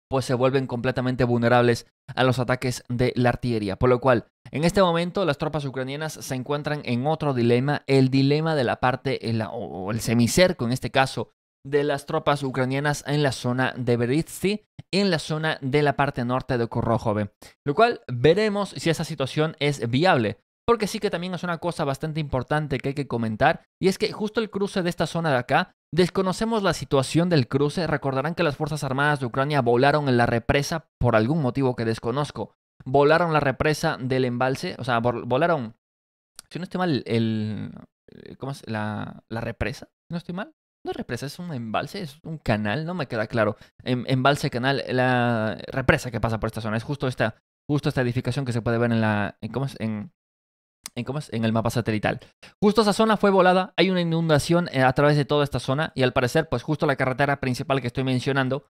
pues se vuelven completamente vulnerables a los ataques de la artillería. Por lo cual, en este momento las tropas ucranianas se encuentran en otro dilema, el dilema de la parte, el, o el semicerco en este caso, de las tropas ucranianas en la zona de Beritsi, en la zona de la parte norte de Korrojove. Lo cual veremos si esa situación es viable, porque sí que también es una cosa bastante importante que hay que comentar, y es que justo el cruce de esta zona de acá, desconocemos la situación del cruce, recordarán que las Fuerzas Armadas de Ucrania volaron en la represa por algún motivo que desconozco, volaron la represa del embalse, o sea, volaron, si no estoy mal, el, ¿cómo es? La, la represa, no estoy mal, no es represa, es un embalse, es un canal, no me queda claro, em, embalse, canal, la represa que pasa por esta zona, es justo esta, justo esta edificación que se puede ver en la, ¿cómo es? En, en, ¿cómo es? en el mapa satelital. Justo esa zona fue volada, hay una inundación eh, a través de toda esta zona y al parecer, pues justo la carretera principal que estoy mencionando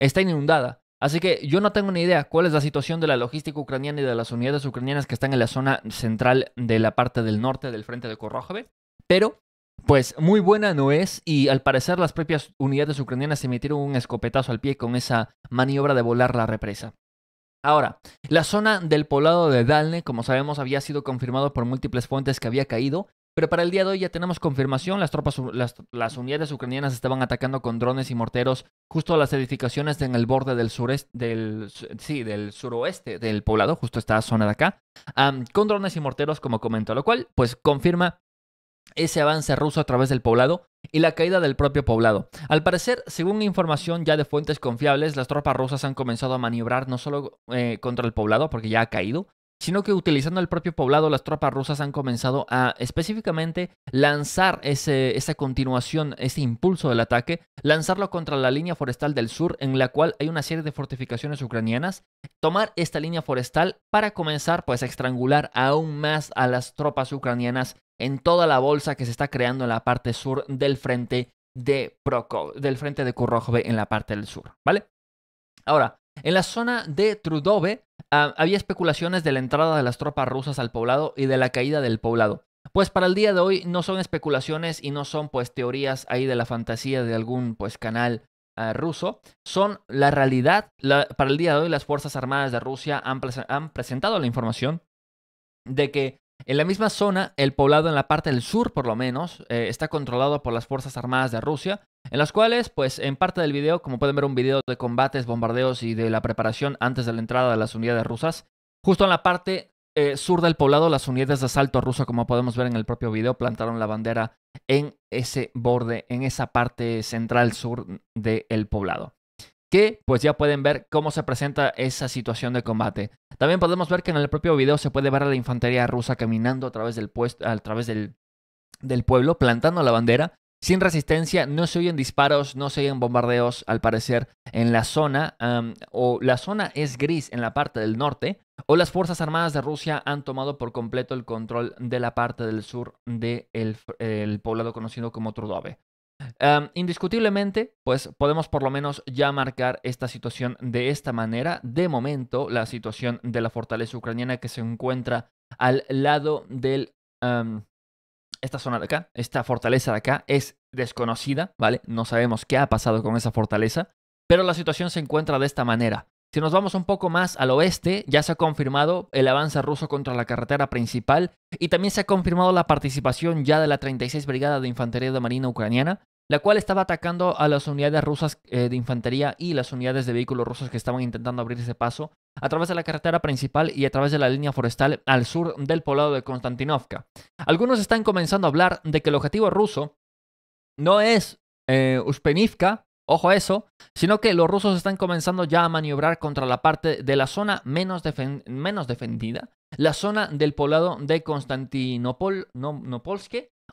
está inundada. Así que yo no tengo ni idea cuál es la situación de la logística ucraniana y de las unidades ucranianas que están en la zona central de la parte del norte del frente de Korrojov. pero pues muy buena no es y al parecer las propias unidades ucranianas se metieron un escopetazo al pie con esa maniobra de volar la represa. Ahora, la zona del poblado de Dalne, como sabemos, había sido confirmado por múltiples fuentes que había caído, pero para el día de hoy ya tenemos confirmación, las tropas, las, unidades ucranianas estaban atacando con drones y morteros justo a las edificaciones en el borde del sureste, del, sí, del suroeste del poblado, justo esta zona de acá, con drones y morteros como comento, lo cual pues confirma ese avance ruso a través del poblado, y la caída del propio poblado. Al parecer, según información ya de fuentes confiables, las tropas rusas han comenzado a maniobrar no solo eh, contra el poblado, porque ya ha caído, sino que utilizando el propio poblado, las tropas rusas han comenzado a específicamente lanzar esa continuación, ese impulso del ataque, lanzarlo contra la línea forestal del sur, en la cual hay una serie de fortificaciones ucranianas, tomar esta línea forestal para comenzar pues a estrangular aún más a las tropas ucranianas en toda la bolsa que se está creando en la parte sur del frente de Prokóv, del frente de en la parte del sur, ¿vale? Ahora, en la zona de Trudove ah, había especulaciones de la entrada de las tropas rusas al poblado y de la caída del poblado. Pues para el día de hoy no son especulaciones y no son pues teorías ahí de la fantasía de algún pues canal ah, ruso, son la realidad. para el día de hoy las Fuerzas Armadas de Rusia han presentado la información de que en la misma zona, el poblado en la parte del sur, por lo menos, eh, está controlado por las Fuerzas Armadas de Rusia, en las cuales, pues en parte del video, como pueden ver un video de combates, bombardeos y de la preparación antes de la entrada de las unidades rusas, justo en la parte eh, sur del poblado, las unidades de asalto ruso, como podemos ver en el propio video, plantaron la bandera en ese borde, en esa parte central sur del poblado pues ya pueden ver cómo se presenta esa situación de combate. También podemos ver que en el propio video se puede ver a la infantería rusa caminando a través del, puesto, a través del, pueblo, plantando la bandera, sin resistencia, no se oyen disparos, no se oyen bombardeos, al parecer, en la zona, o la zona es gris en la parte del norte, o las Fuerzas Armadas de Rusia han tomado por completo el control de la parte del sur del poblado conocido como Trudove indiscutiblemente, pues podemos por lo menos ya marcar esta situación de esta manera. De momento, la situación de la fortaleza ucraniana que se encuentra al lado de esta zona de acá, esta fortaleza de acá, es desconocida, ¿vale? No sabemos qué ha pasado con esa fortaleza, pero la situación se encuentra de esta manera. Si nos vamos un poco más al oeste, ya se ha confirmado el avance ruso contra la carretera principal y también se ha confirmado la participación ya de la 36 Brigada de Infantería de Marina Ucraniana, la cual estaba atacando a las unidades rusas eh, de infantería y las unidades de vehículos rusos que estaban intentando abrir ese paso a través de la carretera principal y a través de la línea forestal al sur del poblado de Konstantinovka. Algunos están comenzando a hablar de que el objetivo ruso no es eh, Uspenivka, Ojo a eso, sino que los rusos están comenzando ya a maniobrar contra la parte de la zona menos, defendida, la zona del poblado de Constantinopole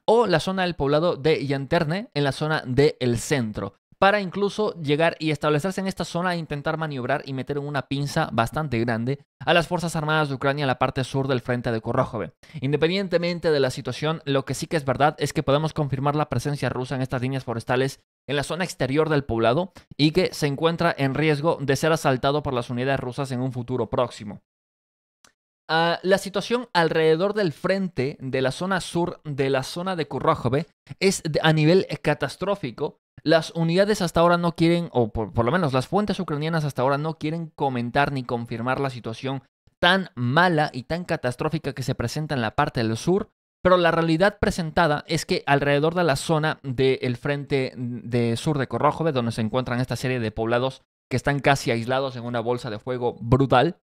o la zona del poblado de Yanterne en la zona del centro para incluso llegar y establecerse en esta zona e intentar maniobrar y meter una pinza bastante grande a las Fuerzas Armadas de Ucrania en la parte sur del frente de Korojove. Independientemente de la situación, lo que sí que es verdad es que podemos confirmar la presencia rusa en estas líneas forestales en la zona exterior del poblado y que se encuentra en riesgo de ser asaltado por las unidades rusas en un futuro próximo. Ah, la situación alrededor del frente de la zona sur de la zona de Kurojove es a nivel catastrófico las unidades hasta ahora no quieren, o por, lo menos las fuentes ucranianas hasta ahora no quieren comentar ni confirmar la situación tan mala y tan catastrófica que se presenta en la parte del sur, pero la realidad presentada es que alrededor de la zona del frente de sur de Korrojove, donde se encuentran esta serie de poblados que están casi aislados en una bolsa de fuego brutal,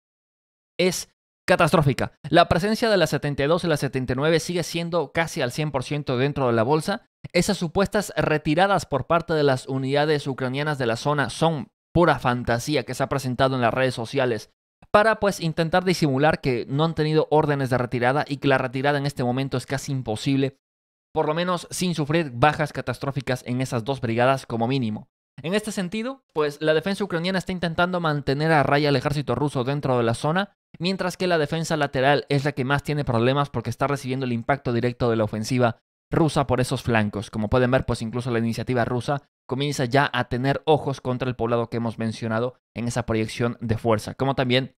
es catastrófica. La presencia de las 72 y la 79 sigue siendo casi al 100% dentro de la bolsa. Esas supuestas retiradas por parte de las unidades ucranianas de la zona son pura fantasía que se ha presentado en las redes sociales para pues intentar disimular que no han tenido órdenes de retirada y que la retirada en este momento es casi imposible, por lo menos sin sufrir bajas catastróficas en esas dos brigadas como mínimo. En este sentido, pues la defensa ucraniana está intentando mantener a raya al ejército ruso dentro de la zona, mientras que la defensa lateral es la que más tiene problemas porque está recibiendo el impacto directo de la ofensiva rusa por esos flancos. Como pueden ver, pues incluso la iniciativa rusa comienza ya a tener ojos contra el poblado que hemos mencionado en esa proyección de fuerza, como también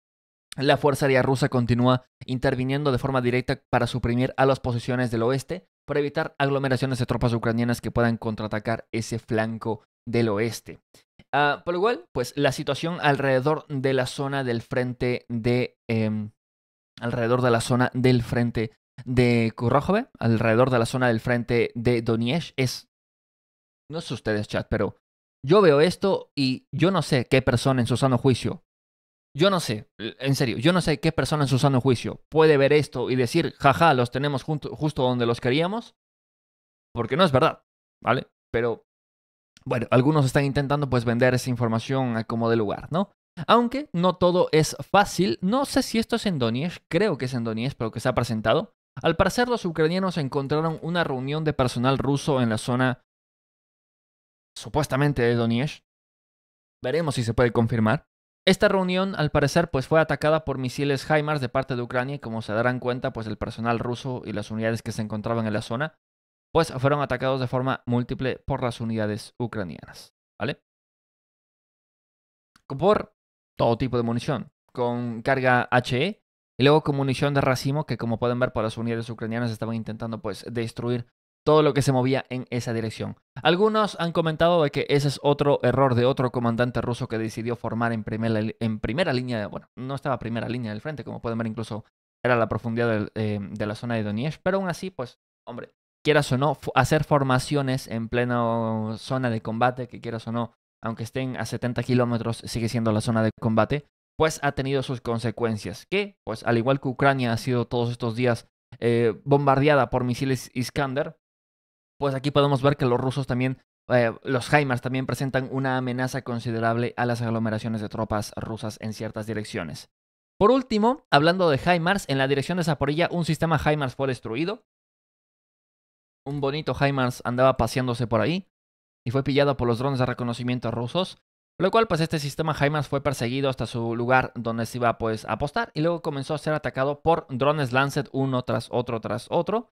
la Fuerza Aérea Rusa continúa interviniendo de forma directa para suprimir a las posiciones del oeste, para evitar aglomeraciones de tropas ucranianas que puedan contraatacar ese flanco del oeste. Ah, por lo cual, pues la situación alrededor de la zona del frente de... Em, alrededor de la zona del frente de Kurojove, alrededor de la zona del frente de Donetsk, es... No sé ustedes, chat, pero yo veo esto y yo no sé qué persona en su sano juicio, yo no sé, en serio, yo no sé qué persona en su sano juicio puede ver esto y decir, jaja, los tenemos justo donde los queríamos, porque no es verdad, ¿vale? Pero bueno, algunos están intentando pues vender esa información a como de lugar, ¿no? Aunque no todo es fácil, no sé si esto es en Donetsk, creo que es en Donetsk, pero que se ha presentado. Al parecer los ucranianos encontraron una reunión de personal ruso en la zona supuestamente de Donetsk. Veremos si se puede confirmar. Esta reunión, al parecer, pues fue atacada por misiles HIMARS de parte de Ucrania como se darán cuenta, pues el personal ruso y las unidades que se encontraban en la zona pues fueron atacados de forma múltiple por las unidades ucranianas, ¿vale? Por todo tipo de munición, con carga HE y luego con munición de racimo que como pueden ver por las unidades ucranianas estaban intentando pues destruir todo lo que se movía en esa dirección. Algunos han comentado de que ese es otro error de otro comandante ruso que decidió formar en primera, en primera línea, bueno, no estaba primera línea del frente, como pueden ver incluso era la profundidad eh, de la zona de Donetsk, pero aún así, pues, hombre, quieras o no, hacer formaciones en plena zona de combate, que quieras o no, aunque estén a 70 kilómetros, sigue siendo la zona de combate, pues ha tenido sus consecuencias. Que, pues al igual que Ucrania ha sido todos estos días eh, bombardeada por misiles Iskander, pues aquí podemos ver que los rusos también, eh, los HIMARS también presentan una amenaza considerable a las aglomeraciones de tropas rusas en ciertas direcciones. Por último, hablando de HIMARS, en la dirección de Zaporilla un sistema HIMARS fue destruido, un bonito HIMARS andaba paseándose por ahí y fue pillado por los drones de reconocimiento rusos, lo cual pues este sistema HIMARS fue perseguido hasta su lugar donde se iba pues a apostar y luego comenzó a ser atacado por drones Lancet uno tras otro tras otro.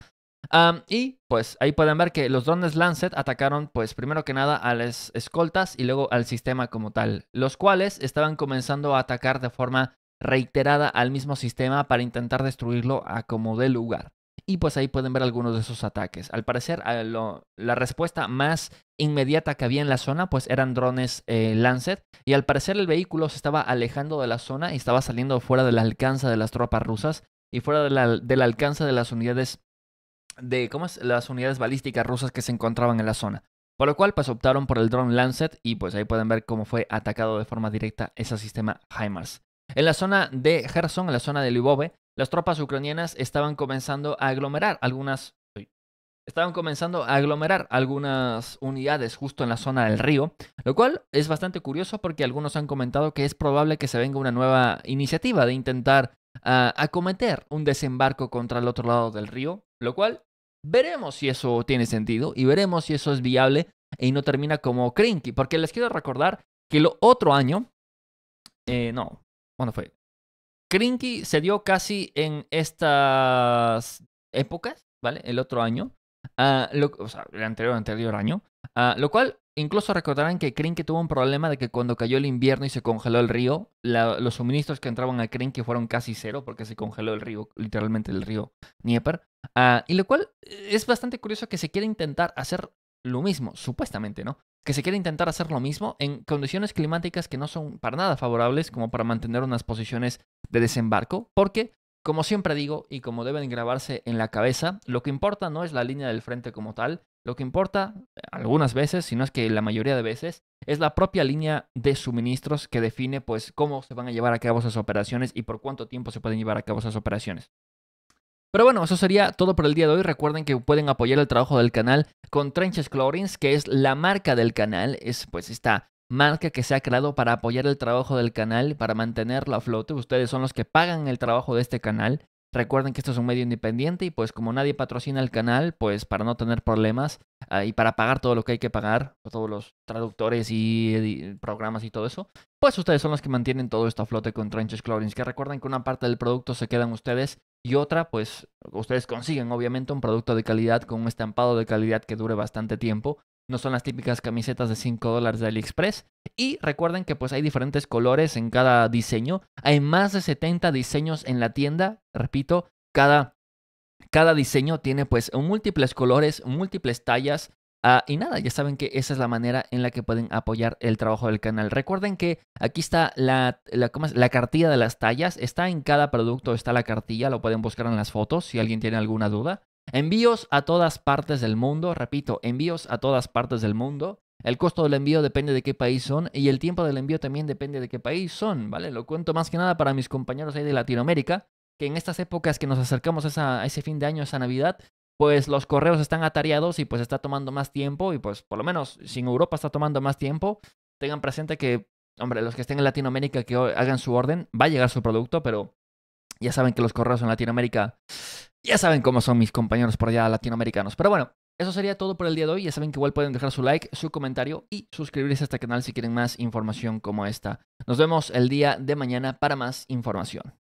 y pues ahí pueden ver que los drones Lancet atacaron pues primero que nada a las escoltas y luego al sistema como tal, los cuales estaban comenzando a atacar de forma reiterada al mismo sistema para intentar destruirlo a como de lugar y pues ahí pueden ver algunos de esos ataques. Al parecer, la respuesta más inmediata que había en la zona pues eran drones eh, Lancet y al parecer el vehículo se estaba alejando de la zona y estaba saliendo fuera del alcance de las tropas rusas y fuera del alcance de las unidades de ¿cómo las unidades balísticas rusas que se encontraban en la zona. Por lo cual, pues optaron por el drone Lancet y pues ahí pueden ver cómo fue atacado de forma directa ese sistema HIMARS. En la zona de Gerson, en la zona de Lvov, las tropas ucranianas estaban comenzando a aglomerar algunas estaban comenzando a aglomerar algunas unidades justo en la zona del río, lo cual es bastante curioso porque algunos han comentado que es probable que se venga una nueva iniciativa de intentar ah, acometer un desembarco contra el otro lado del río, lo cual veremos si eso tiene sentido y veremos si eso es viable y no termina como crinky. porque les quiero recordar que lo otro año, eh, no, ¿cuándo fue? Crinky se dio casi en estas épocas, ¿vale? El otro año. Ah, lo, o sea, el anterior, anterior año. Ah, lo cual, incluso recordarán que Crinky tuvo un problema de que cuando cayó el invierno y se congeló el río, los suministros que entraban a Crinky fueron casi cero porque se congeló el río, literalmente el río Nieper. Ah, y lo cual eh, es bastante curioso que se quiera intentar hacer lo mismo, supuestamente, ¿no? Que se quiere intentar hacer lo mismo en condiciones climáticas que no son para nada favorables como para mantener unas posiciones de desembarco, porque, como siempre digo y como deben grabarse en la cabeza, lo que importa no es la línea del frente como tal, lo que importa algunas veces, sino es que la mayoría de veces, es la propia línea de suministros que define pues cómo se van a llevar a cabo esas operaciones y por cuánto tiempo se pueden llevar a cabo esas operaciones. Pero bueno, eso sería todo por el día de hoy. Recuerden que pueden apoyar el trabajo del canal con Trenches Chlorines, que es la marca del canal. Es pues esta marca que se ha creado para apoyar el trabajo del canal, para mantenerlo a flote. Ustedes son los que pagan el trabajo de este canal. Recuerden que esto es un medio independiente y pues como nadie patrocina el canal, pues para no tener problemas ah, y para pagar todo lo que hay que pagar, todos los traductores y, programas y todo eso, pues ustedes son los que mantienen todo esto a flote con Trenches Chlorines. Que recuerden que una parte del producto se quedan ustedes y otra, pues ustedes consiguen obviamente un producto de calidad con un estampado de calidad que dure bastante tiempo. No son las típicas camisetas de 5 dólares de AliExpress. Y recuerden que pues hay diferentes colores en cada diseño. Hay más de 70 diseños en la tienda. Repito, cada, cada diseño tiene pues múltiples colores, múltiples tallas, Ah, y nada, ya saben que esa es la manera en la que pueden apoyar el trabajo del canal. Recuerden que aquí está la, la, cartilla de las tallas. Está en cada producto, está la cartilla. Lo pueden buscar en las fotos si alguien tiene alguna duda. Envíos a todas partes del mundo. Repito, envíos a todas partes del mundo. El costo del envío depende de qué país son y el tiempo del envío también depende de qué país son, ¿vale? Lo cuento más que nada para mis compañeros ahí de Latinoamérica, que en estas épocas que nos acercamos a, a ese fin de año, a esa Navidad, pues los correos están atareados y pues está tomando más tiempo y pues por lo menos sin Europa está tomando más tiempo, tengan presente que, hombre, los que estén en Latinoamérica que hagan su orden, va a llegar su producto, pero ya saben que los correos en Latinoamérica, ya saben cómo son mis compañeros por allá latinoamericanos. Pero bueno, eso sería todo por el día de hoy. Ya saben que igual pueden dejar su like, su comentario y suscribirse a este canal si quieren más información como esta. Nos vemos el día de mañana para más información.